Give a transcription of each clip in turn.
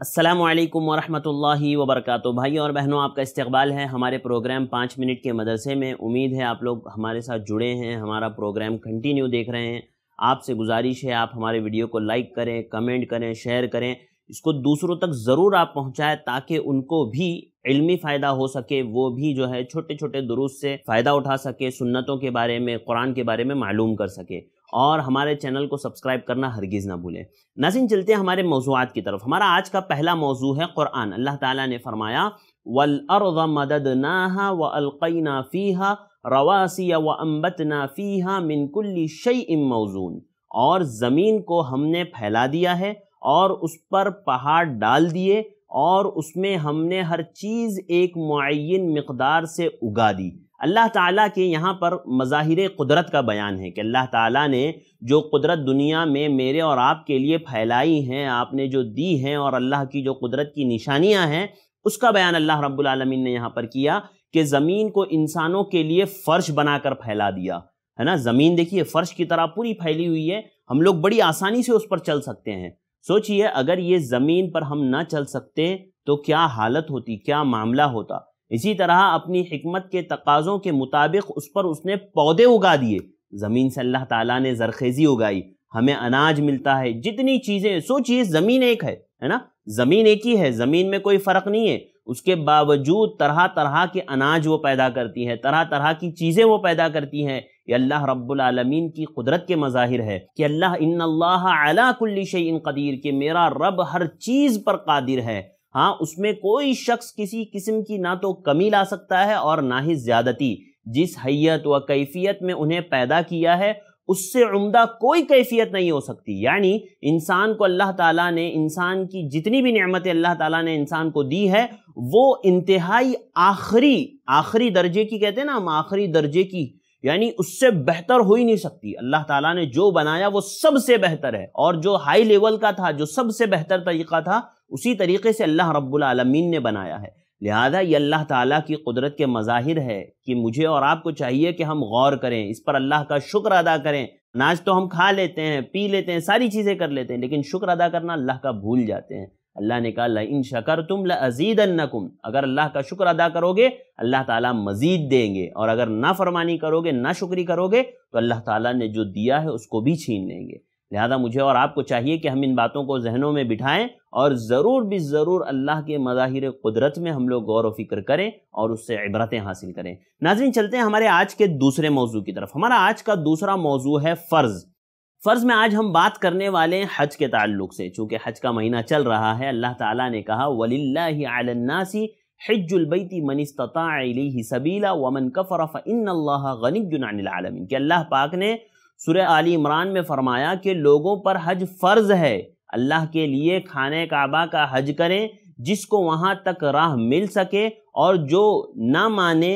असलम वरहमतुल्लाहि वबरकत भाई और बहनों आपका इस्तकबाल है हमारे प्रोग्राम पाँच मिनट के मदरसे में उम्मीद है आप लोग हमारे साथ जुड़े हैं हमारा प्रोग्राम कंटिन्यू देख रहे हैं आपसे गुजारिश है आप हमारे वीडियो को लाइक करें कमेंट करें शेयर करें इसको दूसरों तक ज़रूर आप पहुँचाएँ ताकि उनको भी इल्मी फ़ायदा हो सके वो भी जो है छोटे छोटे दुरुस्त से फ़ायदा उठा सके सुन्नतों के बारे में कुरान के बारे में मालूम कर सके और हमारे चैनल को सब्सक्राइब करना हरगिज़ ना भूलें नाजिन चलते हैं हमारे मौजूद की तरफ हमारा आज का पहला मौजू है क़ुरान अल्लाह ताला ने फरमाया वल अर्द मदद नाहा व फ़ी फ़ीहा रवासिया व अम्बत ना फ़ीहा मिनकुल्ली शई इम मौजून और ज़मीन को हमने फैला दिया है और उस पर पहाड़ डाल दिए और उसमें हमने हर चीज़ एक मुन मकदार से उगा दी अल्लाह ताला के यहाँ पर मज़ाहिर कुदरत का बयान है कि अल्लाह ताला ने जो कुदरत दुनिया में मेरे और आपके लिए फैलाई हैं आपने जो दी हैं और अल्लाह की जो कुदरत की निशानियाँ हैं उसका बयान अल्लाह रब्बुल आलमीन ने यहाँ पर किया कि ज़मीन को इंसानों के लिए फ़र्श बनाकर फैला दिया है ना ज़मीन देखिए फ़र्श की तरह पूरी फैली हुई है हम लोग बड़ी आसानी से उस पर चल सकते हैं सोचिए अगर ये ज़मीन पर हम ना चल सकते तो क्या हालत होती क्या मामला होता इसी तरह अपनी हमत के तकाज़ों के मुताबिक उस पर उसने पौधे उगा दिए ज़मीन से अल्लाह ताला ने जरखेज़ी उगाई हमें अनाज मिलता है जितनी चीज़ें सोचिए ज़मीन एक है है ना ज़मीन एक ही है ज़मीन में कोई फ़र्क नहीं है उसके बावजूद तरह तरह के अनाज वो पैदा करती है तरह तरह की चीज़ें वो पैदा करती हैं ये अल्लाह रब्बुलमीन की कुदरत के मज़ाहिर है कि अल्लाह इन अल्लाह अला कुल्ली कदीर के मेरा रब हर चीज़ पर कादिर है हाँ उसमें कोई शख्स किसी किस्म की ना तो कमी ला सकता है और ना ही ज्यादती जिस हैयत व कैफियत में उन्हें पैदा किया है उससे उम्दा कोई कैफियत नहीं हो सकती यानी इंसान को अल्लाह ताला ने इंसान की जितनी भी नियामतें अल्लाह ताला ने इंसान को दी है वो इंतहाई आखिरी आखिरी दर्जे की कहते हैं ना हम आखिरी दर्जे की यानी उससे बेहतर हो ही नहीं सकती अल्लाह ताला ने जो बनाया वो सबसे बेहतर है और जो हाई लेवल का था जो सबसे बेहतर तरीका था उसी तरीके से अल्लाह रब्बुलमीन ने बनाया है लिहाजा ये अल्लाह ताला की कुदरत के मज़ाहिर है कि मुझे और आपको चाहिए कि हम गौर करें इस पर अल्लाह का शुक्र अदा करें अनाज तो हम खा लेते हैं पी लेते हैं सारी चीज़ें कर लेते हैं लेकिन शुक्र अदा करना अल्लाह का भूल जाते हैं अल्लाह ने कहा इन शकर तुम लजीद अन्नकुम अगर अल्लाह का शुक्र अदा करोगे अल्लाह ताला मज़ीद देंगे और अगर ना फ़रमानी करोगे ना शुक्री करोगे तो अल्लाह ताला ने जो दिया है उसको भी छीन लेंगे लिहाजा मुझे और आपको चाहिए कि हम इन बातों को जहनों में बिठाएं और ज़रूर भी ज़रूर अल्लाह के मज़ाहिर कुदरत में हम लोग गौर व फिक्र करें और उससे इबरतें हासिल करें नाजिन चलते हैं हमारे आज के दूसरे मौजू की तरफ हमारा आज का दूसरा मौजू है फ़र्ज़ फ़र्ज़ में आज हम बात करने वाले हैं हज के ताल्लुक से चूँकि हज का महीना चल रहा है अल्लाह ताला ने कहा वलिल्लासी हजुलबैती मनिस्ता सबीला वमन कफ़र फ़िन गनीबिन आलमिन के अल्लाह पाक ने सूर्य आली इमरान में फरमाया कि लोगों पर हज फ़र्ज़ है अल्लाह के लिए खाने काबा का हज करें जिसको वहाँ तक राह मिल सके और जो ना माने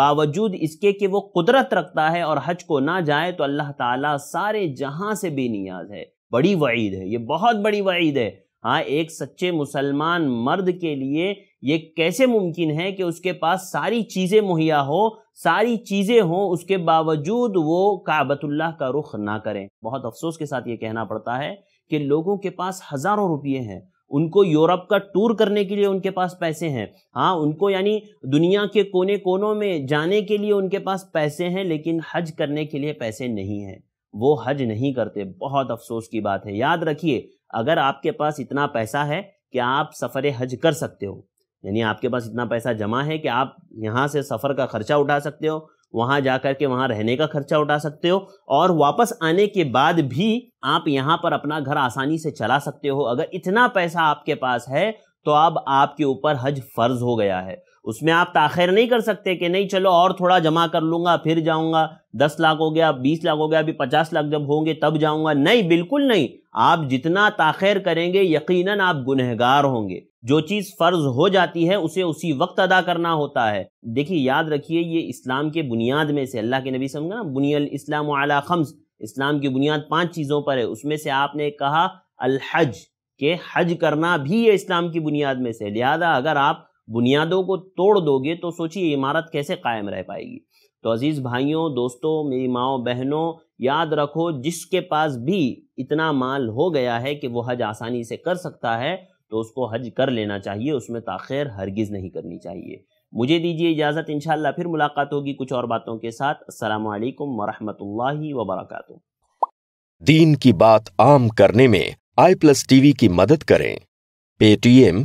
बावजूद इसके कि वो कुदरत रखता है और हज को ना जाए तो अल्लाह ताला सारे जहाँ से बेनियाज है बड़ी वईद है ये बहुत बड़ी वईद है हाँ एक सच्चे मुसलमान मर्द के लिए ये कैसे मुमकिन है कि उसके पास सारी चीज़ें मुहैया हो सारी चीज़ें हों उसके बावजूद वो काबतुल्लाह का रुख ना करें बहुत अफसोस के साथ ये कहना पड़ता है कि लोगों के पास हज़ारों रुपये हैं उनको यूरोप का टूर करने के लिए उनके पास पैसे हैं हाँ उनको यानी दुनिया के कोने कोनों में जाने के लिए उनके पास पैसे हैं लेकिन हज करने के लिए पैसे नहीं हैं वो हज नहीं करते बहुत अफसोस की बात है याद रखिए अगर आपके पास इतना पैसा है कि आप सफ़र हज कर सकते हो यानी आपके पास इतना पैसा जमा है कि आप यहाँ से सफ़र का खर्चा उठा सकते हो वहाँ जा कर के वहाँ रहने का खर्चा उठा सकते हो और वापस आने के बाद भी आप यहाँ पर अपना घर आसानी से चला सकते हो अगर इतना पैसा आपके पास है तो अब आपके ऊपर हज फर्ज हो गया है उसमें आप ताखिर नहीं कर सकते कि नहीं चलो और थोड़ा जमा कर लूँगा फिर जाऊँगा दस लाख हो गया बीस लाख हो गया अभी पचास लाख जब होंगे तब जाऊँगा नहीं बिल्कुल नहीं आप जितना ताखिर करेंगे यकीन आप गुनहगार होंगे जो चीज़ फ़र्ज हो जाती है उसे उसी वक्त अदा करना होता है देखिए याद रखिए ये इस्लाम के बुनियाद में से अल्लाह के नबी समझा ना बुनियल इस्लाम आला खम्स इस्लाम की बुनियाद पांच चीज़ों पर है उसमें से आपने कहा अलहज के हज करना भी ये इस्लाम की बुनियाद में से लिहाजा अगर आप बुनियादों को तोड़ दोगे तो सोचिए इमारत कैसे कायम रह पाएगी तो अज़ीज़ भाइयों दोस्तों मेरी माओ बहनों याद रखो जिसके पास भी इतना माल हो गया है कि वो हज आसानी से कर सकता है तो उसको हज कर लेना चाहिए उसमें ताखिर हरगिज़ नहीं करनी चाहिए मुझे दीजिए इजाज़त इन फिर मुलाकात होगी कुछ और बातों के साथ असल वरहमल वबरक दीन की बात आम करने में आई प्लस टीवी की मदद करें पेटीएम